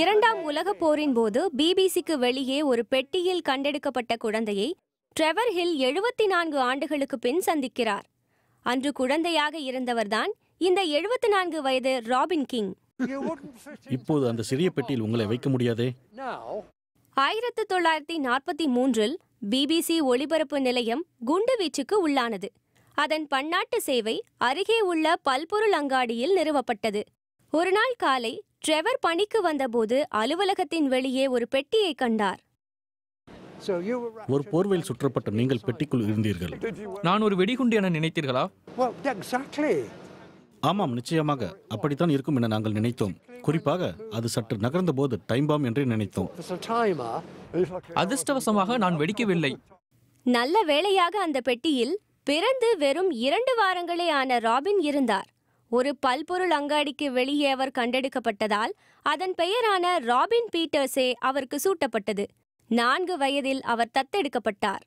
இரண்டாம் உலகப் போரின் போது பிபிசிக்கு வெளியே ஒரு பெட்டியில் கண்டெடுக்கப்பட்ட குழந்தையை ட்ரெவர் ஹில் எழுபத்தி நான்கு ஆண்டுகளுக்கு பின் சந்திக்கிறார் அன்று குழந்தையாக இருந்தவர்தான் இந்த எழுபத்தி நான்கு வயது ராபின் கிங் இப்போது அந்த சிறிய பெட்டியில் உங்களை வைக்க முடியாதே ஆயிரத்து தொள்ளாயிரத்தி நாற்பத்தி மூன்றில் பிபிசி ஒளிபரப்பு நிலையம் குண்டுவீச்சுக்கு உள்ளானது அதன் பன்னாட்டு சேவை அருகே உள்ள பல்பொருள் அங்காடியில் நிறுவப்பட்டது ஒரு நாள் காலை ட்ரெவர் பணிக்கு வந்தபோது அலுவலகத்தின் வெளியே ஒரு பெட்டியை கண்டார் ஒரு போர்வையில் சுற்றப்பட்ட நீங்கள் பெட்டிக்குள் இருந்தீர்கள் நான் ஒரு வெடிகுண்டு என நினைத்தீர்களா ஆமாம் நிச்சயமாக அப்படித்தான் இருக்கும் என நாங்கள் நினைத்தோம் குறிப்பாக அது சற்று நகர்ந்த போது டைம் பாம் என்று நினைத்தோம் அதிர்ஷ்டவசமாக நான் வெடிக்கவில்லை நல்ல வேளையாக அந்த பெட்டியில் பிறந்து வெறும் இரண்டு வாரங்களே ஆன ராபின் இருந்தார் ஒரு பல்பொருள் அங்காடிக்கு வெளியே அவர் கண்டெடுக்கப்பட்டதால் அதன் பெயரான ராபின் பீட்டர்ஸே அவருக்கு சூட்டப்பட்டது நான்கு வயதில் அவர் தத்தெடுக்கப்பட்டார்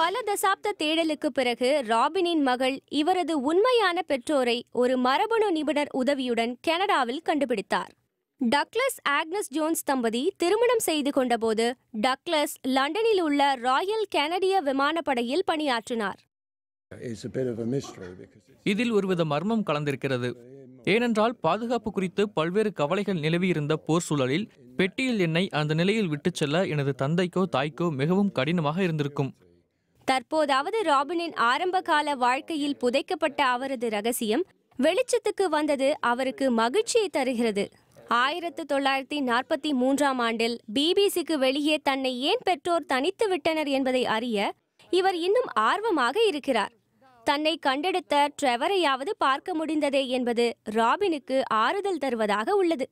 பல தசாப்த தேடலுக்கு பிறகு ராபினின் மகள் இவரது உண்மையான பெற்றோரை ஒரு மரபணு நிபுணர் உதவியுடன் கனடாவில் கண்டுபிடித்தார் டக்ளஸ் ஆக்னஸ் ஜோன்ஸ் தம்பதி திருமணம் செய்து கொண்டபோது டக்ளஸ் லண்டனில் உள்ள ராயல் கனடிய விமானப்படையில் பணியாற்றினார் இதில் ஒருவித மர்மம் கலந்திருக்கிறது ஏனென்றால் பாதுகாப்பு குறித்து பல்வேறு கவலைகள் நிலவியிருந்த போர் சூழலில் பெட்டியில் என்னை அந்த நிலையில் விட்டுச் செல்ல எனது தந்தைக்கோ தாய்க்கோ மிகவும் கடினமாக இருந்திருக்கும் தற்போதாவது ராபினின் ஆரம்பகால வாழ்க்கையில் புதைக்கப்பட்ட அவரது ரகசியம் வெளிச்சத்துக்கு வந்தது அவருக்கு மகிழ்ச்சியை தருகிறது ஆயிரத்து தொள்ளாயிரத்தி நாற்பத்தி மூன்றாம் ஆண்டில் பிபிசிக்கு வெளியே தன்னை ஏன் பெற்றோர் தனித்து விட்டனர் என்பதை அறிய இவர் இன்னும் ஆர்வமாக இருக்கிறார் தன்னை கண்டெடுத்த ட்ரெவரையாவது பார்க்க முடிந்ததே என்பது ராபினுக்கு ஆறுதல் தருவதாக உள்ளது